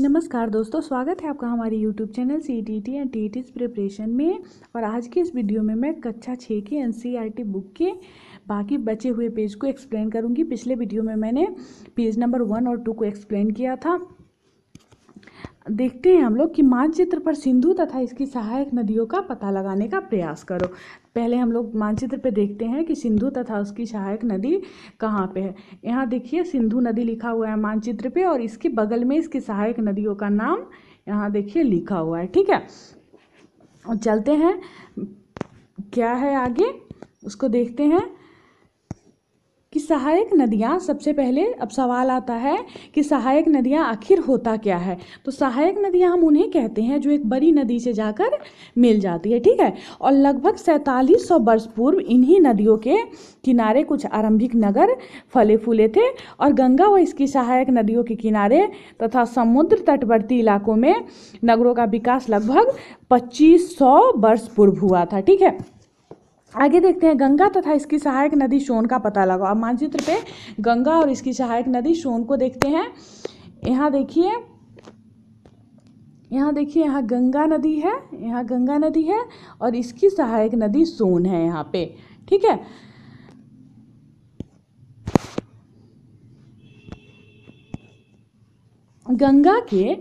नमस्कार दोस्तों स्वागत है आपका हमारे YouTube channel C T T and T T preparation में और आज की इस वीडियो में मैं कक्षा छः की एन बुक e के बाकी बचे हुए पेज को एक्सप्लेन करूंगी पिछले वीडियो में मैंने पेज नंबर वन और टू को एक्सप्लेन किया था देखते हैं हम लोग कि मानचित्र पर सिंधु तथा इसकी सहायक नदियों का पता लगाने का प्रयास करो पहले हम लोग मानचित्र पर देखते हैं कि सिंधु तथा उसकी सहायक नदी कहाँ पे है यहाँ देखिए सिंधु नदी लिखा हुआ है मानचित्र पे और इसके बगल में इसकी सहायक नदियों का नाम यहाँ देखिए लिखा हुआ है ठीक है और चलते हैं क्या है आगे उसको देखते हैं कि सहायक नदियाँ सबसे पहले अब सवाल आता है कि सहायक नदियाँ आखिर होता क्या है तो सहायक नदियाँ हम उन्हें कहते हैं जो एक बड़ी नदी से जाकर मिल जाती है ठीक है और लगभग सैंतालीस सौ वर्ष पूर्व इन्हीं नदियों के किनारे कुछ आरंभिक नगर फले फूले थे और गंगा व इसकी सहायक नदियों के किनारे तथा समुद्र तटवर्ती इलाकों में नगरों का विकास लगभग पच्चीस सौ वर्ष पूर्व हुआ था ठीक है आगे देखते हैं गंगा तथा इसकी सहायक नदी सोन का पता लगाओ मानचित्र पे गंगा और इसकी सहायक नदी सोन को देखते हैं यहाँ देखिए यहाँ देखिए यहाँ गंगा नदी है यहाँ गंगा नदी है और इसकी सहायक नदी सोन है यहाँ पे ठीक है गंगा के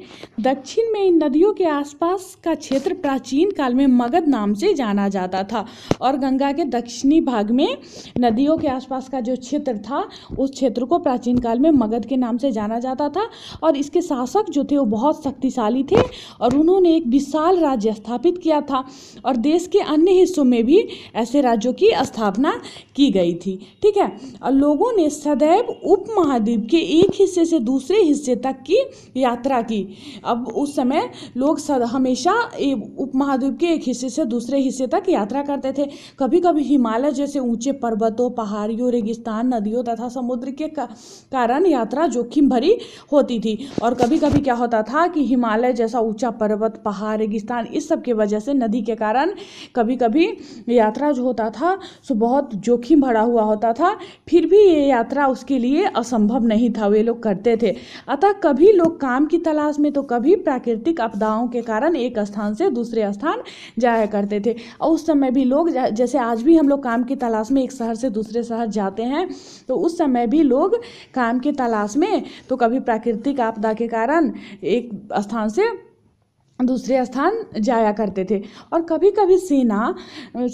दक्षिण में इन नदियों के आसपास का क्षेत्र प्राचीन काल में मगध नाम से जाना जाता था और गंगा के दक्षिणी भाग में नदियों के आसपास का जो क्षेत्र था उस क्षेत्र को प्राचीन काल में मगध के नाम से जाना जाता था और इसके शासक जो थे वो बहुत शक्तिशाली थे और उन्होंने एक विशाल राज्य स्थापित किया था और देश के अन्य हिस्सों में भी ऐसे राज्यों की स्थापना की गई थी ठीक है और लोगों ने सदैव उप के एक हिस्से से दूसरे हिस्से तक की यात्रा की अब उस समय लोग सद हमेशा उपमहाद्वीप के एक हिस्से से दूसरे हिस्से तक यात्रा करते थे कभी कभी हिमालय जैसे ऊंचे पर्वतों पहाड़ियों रेगिस्तान नदियों तथा समुद्र के का, कारण यात्रा जोखिम भरी होती थी और कभी कभी क्या होता था कि हिमालय जैसा ऊंचा पर्वत पहाड़ रेगिस्तान इस सब के वजह से नदी के कारण कभी कभी यात्रा जो होता था सो बहुत जोखिम भरा हुआ होता था फिर भी ये यात्रा उसके लिए असंभव नहीं था वे लोग करते थे अतः कभी लोग काम की तलाश में तो कभी प्राकृतिक आपदाओं के कारण एक स्थान से दूसरे स्थान जाया करते थे और उस समय भी लोग जैसे आज भी हम लोग काम की तलाश में एक शहर से दूसरे शहर जाते हैं तो उस समय भी लोग काम की तलाश में तो कभी प्राकृतिक आपदा के कारण एक स्थान से दूसरे स्थान जाया करते थे और कभी कभी सेना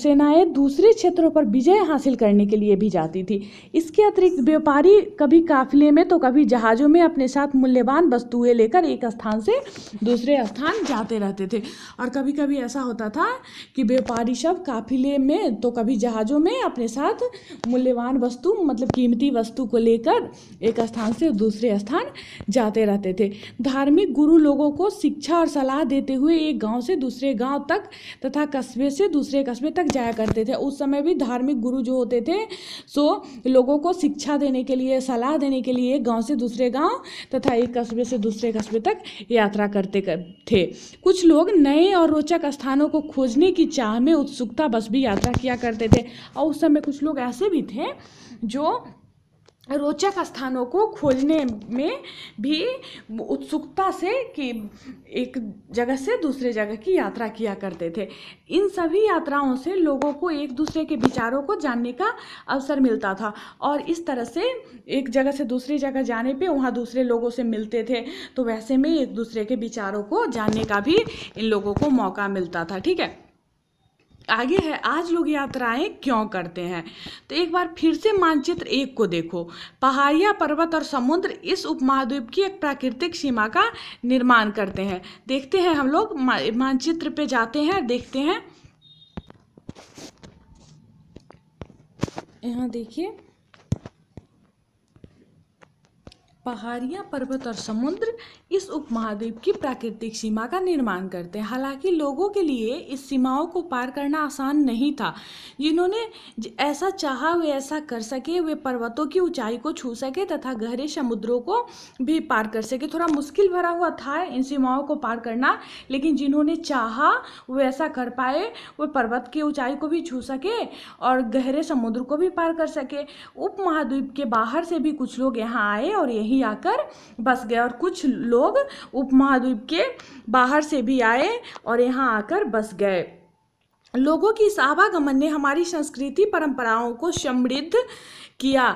सेनाएं दूसरे क्षेत्रों पर विजय हासिल करने के लिए भी जाती थी इसके अतिरिक्त व्यापारी कभी काफिले में तो कभी जहाज़ों में अपने साथ मूल्यवान वस्तुएं लेकर एक स्थान से दूसरे स्थान जाते रहते थे और कभी कभी ऐसा होता था कि व्यापारी सब काफिले में तो कभी जहाज़ों में अपने साथ मूल्यवान वस्तु मतलब कीमती वस्तु को लेकर एक स्थान से दूसरे स्थान जाते रहते थे धार्मिक गुरु लोगों को शिक्षा और सलाह दे देते हुए एक गांव से दूसरे गांव तक तथा कस्बे से दूसरे कस्बे तक जाया करते थे उस समय भी धार्मिक गुरु जो होते थे सो लोगों को शिक्षा देने के लिए सलाह देने के लिए गांव से दूसरे गांव तथा एक कस्बे से दूसरे कस्बे तक यात्रा करते कर थे कुछ लोग नए और रोचक स्थानों को खोजने की चाह में उत्सुकता बस भी यात्रा किया करते थे और उस समय कुछ लोग ऐसे भी थे जो रोचक स्थानों को खोलने में भी उत्सुकता से कि एक जगह से दूसरे जगह की यात्रा किया करते थे इन सभी यात्राओं से लोगों को एक दूसरे के विचारों को जानने का अवसर मिलता था और इस तरह से एक जगह से दूसरी जगह जाने पे वहाँ दूसरे लोगों से मिलते थे तो वैसे में एक दूसरे के विचारों को जानने का भी इन लोगों को मौका मिलता था ठीक है आगे है आज लोग यात्राएं क्यों करते हैं तो एक बार फिर से मानचित्र एक को देखो पहाड़िया पर्वत और समुद्र इस उपमहाद्वीप की एक प्राकृतिक सीमा का निर्माण करते हैं देखते हैं हम लोग मानचित्र पे जाते हैं देखते हैं यहाँ देखिए पहाड़ियाँ पर्वत और समुद्र इस उपमहाद्वीप की प्राकृतिक सीमा का निर्माण करते हैं हालांकि लोगों के लिए इस सीमाओं को पार करना आसान नहीं था जिन्होंने ऐसा चाहा वे ऐसा कर सके वे पर्वतों की ऊंचाई को छू सके तथा गहरे समुद्रों को भी पार कर सके थोड़ा मुश्किल भरा हुआ था इन सीमाओं को पार करना लेकिन जिन्होंने चाहा वे ऐसा कर पाए वे पर्वत की ऊँचाई को भी छू सके और गहरे समुद्र को भी पार कर सके उपमहाद्वीप के बाहर से भी कुछ लोग यहाँ आए और यही ही आकर बस गए और कुछ लोग उपमहाद्वीप के बाहर से भी आए और यहाँ आकर बस गए लोगों की इस आवागमन ने हमारी संस्कृति परंपराओं को समृद्ध किया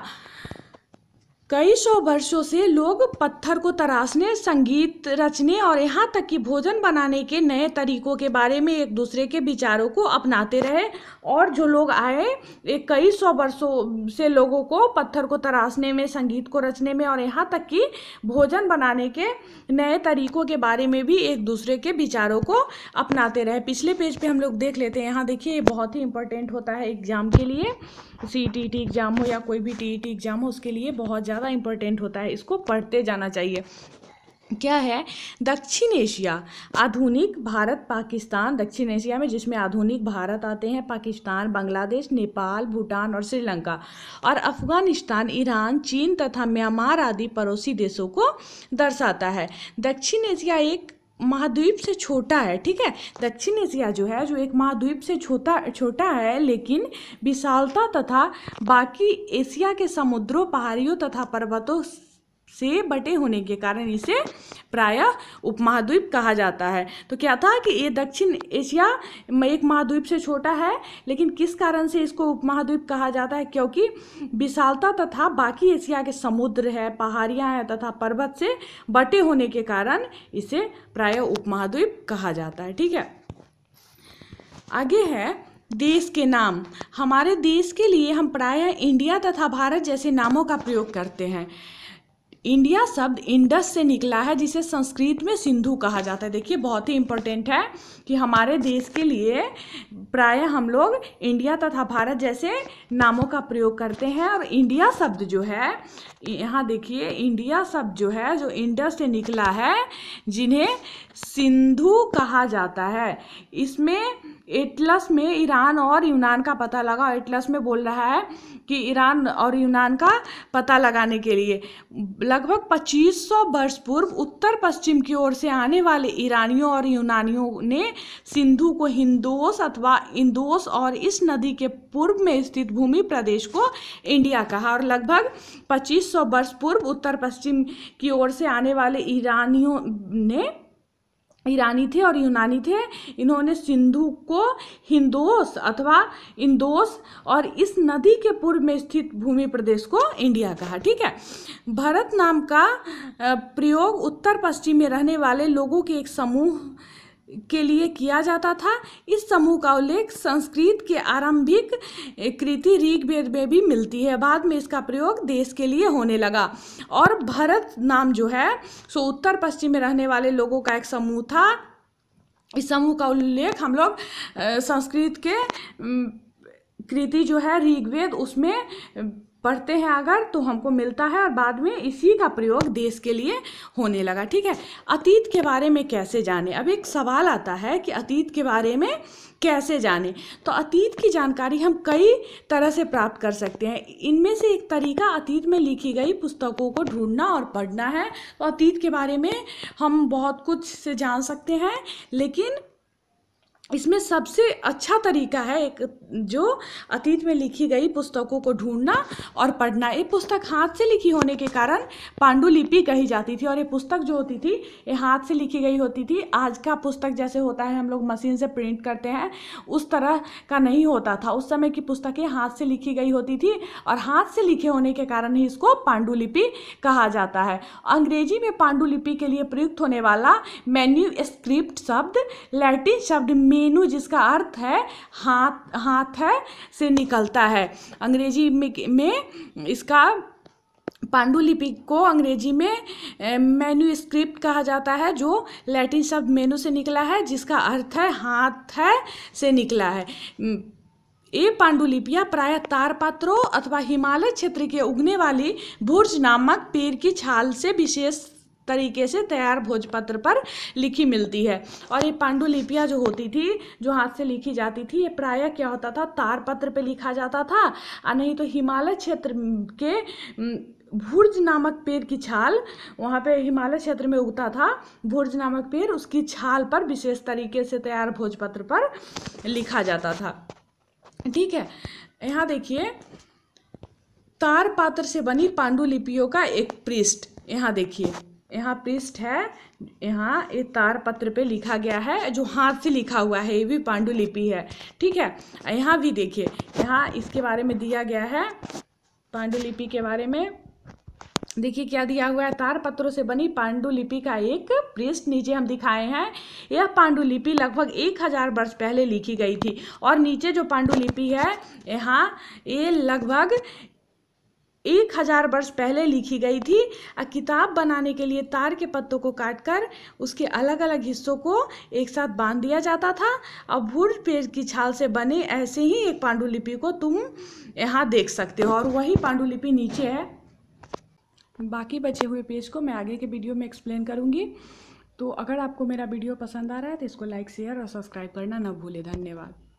कई सौ वर्षों से लोग पत्थर को तराशने संगीत रचने और यहाँ तक कि भोजन बनाने के नए तरीकों के बारे में एक दूसरे के विचारों को अपनाते रहे और जो लोग आए कई सौ वर्षों से लोगों को पत्थर को तराशने में संगीत को रचने में और यहाँ तक कि भोजन बनाने के नए तरीकों के बारे में भी एक दूसरे के विचारों को अपनाते रहे पिछले पेज पर पे हम लोग देख लेते हैं यहाँ देखिए बहुत ही इंपॉर्टेंट होता है एग्जाम के लिए सी टी टी एग्ज़ाम हो या कोई भी टी टी एग्ज़ाम हो उसके लिए बहुत ज़्यादा इंपॉर्टेंट होता है इसको पढ़ते जाना चाहिए क्या है दक्षिण एशिया आधुनिक भारत पाकिस्तान दक्षिण एशिया में जिसमें आधुनिक भारत आते हैं पाकिस्तान बांग्लादेश नेपाल भूटान और श्रीलंका और अफगानिस्तान ईरान चीन तथा म्यांमार आदि पड़ोसी देशों को दर्शाता है दक्षिण एशिया एक महाद्वीप से छोटा है ठीक है दक्षिण एशिया जो है जो एक महाद्वीप से छोटा छोटा है लेकिन विशालता तथा बाकी एशिया के समुद्रों पहाड़ियों तथा पर्वतों से बटे होने के कारण इसे प्राय उपमहाद्वीप कहा जाता है तो क्या था कि ये दक्षिण एशिया एक महाद्वीप से छोटा है लेकिन किस कारण से इसको उपमहाद्वीप कहा जाता है क्योंकि विशालता तथा बाकी एशिया के समुद्र है पहाड़ियाँ हैं तथा पर्वत से बटे होने के कारण इसे प्राय उपमहाद्वीप कहा जाता है ठीक है आगे है देश के नाम हमारे देश के लिए हम प्रायः इंडिया तथा भारत जैसे नामों का प्रयोग करते हैं इंडिया शब्द इंडस से निकला है जिसे संस्कृत में सिंधु कहा जाता है देखिए बहुत ही इम्पोर्टेंट है कि हमारे देश के लिए प्राय हम लोग इंडिया तथा भारत जैसे नामों का प्रयोग करते हैं और इंडिया शब्द जो है यहाँ देखिए इंडिया शब्द जो है जो इंडस से निकला है जिन्हें सिंधु कहा जाता है इसमें एटलस में ईरान और यूनान का पता लगा एटलस में बोल रहा है कि ईरान और यूनान का पता लगाने के लिए लगभग 2500 वर्ष पूर्व उत्तर पश्चिम की ओर से आने वाले ईरानियों और यूनानियों ने सिंधु को हिंदोस अथवा इंदोस और इस नदी के पूर्व में स्थित भूमि प्रदेश को इंडिया कहा और लगभग 2500 वर्ष पूर्व उत्तर पश्चिम की ओर से आने वाले ईरानियों ने ईरानी थे और यूनानी थे इन्होंने सिंधु को हिंदोस अथवा इंदोस और इस नदी के पूर्व में स्थित भूमि प्रदेश को इंडिया कहा ठीक है भरत नाम का प्रयोग उत्तर पश्चिम में रहने वाले लोगों के एक समूह के लिए किया जाता था इस समूह का उल्लेख संस्कृत के आरंभिक कृति ऋग्वेद में भी मिलती है बाद में इसका प्रयोग देश के लिए होने लगा और भरत नाम जो है सो उत्तर पश्चिम में रहने वाले लोगों का एक समूह था इस समूह का उल्लेख हम लोग संस्कृत के कृति जो है ऋग्वेद उसमें पढ़ते हैं अगर तो हमको मिलता है और बाद में इसी का प्रयोग देश के लिए होने लगा ठीक है अतीत के बारे में कैसे जाने अब एक सवाल आता है कि अतीत के बारे में कैसे जाने तो अतीत की जानकारी हम कई तरह से प्राप्त कर सकते हैं इनमें से एक तरीका अतीत में लिखी गई पुस्तकों को ढूंढना और पढ़ना है तो अतीत के बारे में हम बहुत कुछ से जान सकते हैं लेकिन इसमें सबसे अच्छा तरीका है एक जो अतीत में लिखी गई पुस्तकों को ढूंढना और पढ़ना ये पुस्तक हाथ से लिखी होने के कारण पांडुलिपि कही जाती थी और ये पुस्तक जो होती थी ये हाथ से लिखी गई होती थी आज का पुस्तक जैसे होता है हम लोग मशीन से प्रिंट करते हैं उस तरह का नहीं होता था उस समय की पुस्तकें हाथ से लिखी गई होती थी और हाथ से लिखे होने के कारण ही इसको पांडुलिपि कहा जाता है अंग्रेजी में पांडुलिपि के लिए प्रयुक्त होने वाला मेन्यू स्क्रिप्ट शब्द लैटिन शब्द में मेनू जिसका अर्थ है हाथ हाथ है से निकलता है अंग्रेजी में, में इसका पांडुलिपि को अंग्रेजी में मेन्यूस्क्रिप्ट कहा जाता है जो लैटिन शब्द मेनू से निकला है जिसका अर्थ है हाथ है से निकला है ये पांडुलिपियाँ प्रायः तारपात्रों अथवा हिमालय क्षेत्र के उगने वाली भुर्ज नामक पेड़ की छाल से विशेष तरीके से तैयार भोजपत्र पर लिखी मिलती है और ये पांडुलिपियाँ जो होती थी जो हाथ से लिखी जाती थी ये प्रायः क्या होता था तार पत्र पे लिखा जाता था और नहीं तो हिमालय क्षेत्र के भुर्ज नामक पेड़ की छाल वहाँ पे हिमालय क्षेत्र में उगता था भुर्ज नामक पेड़ उसकी छाल पर विशेष तरीके से तैयार भोजपत्र पर लिखा जाता था ठीक है यहाँ देखिए तार पात्र से बनी पांडुलिपियों का एक पृष्ठ यहाँ देखिए यहाँ पृष्ठ है यहाँ ये तार पत्र पे लिखा गया है जो हाथ से लिखा हुआ है ये भी पांडुलिपि है ठीक है यहाँ भी देखिए यहाँ इसके बारे में दिया गया है पांडुलिपि के बारे में देखिए क्या दिया हुआ है तार पत्रों से बनी पांडुलिपि का एक पृष्ठ नीचे हम दिखाए हैं यह पांडुलिपि लगभग एक हजार वर्ष पहले लिखी गई थी और नीचे जो पांडुलिपि है यहाँ ये लगभग एक हजार वर्ष पहले लिखी गई थी और किताब बनाने के लिए तार के पत्तों को काटकर उसके अलग अलग हिस्सों को एक साथ बांध दिया जाता था और भूर पेज की छाल से बने ऐसे ही एक पांडुलिपि को तुम यहाँ देख सकते हो और वही पांडुलिपि नीचे है बाकी बचे हुए पेज को मैं आगे के वीडियो में एक्सप्लेन करूँगी तो अगर आपको मेरा वीडियो पसंद आ रहा है तो इसको लाइक शेयर और सब्सक्राइब करना न भूलें धन्यवाद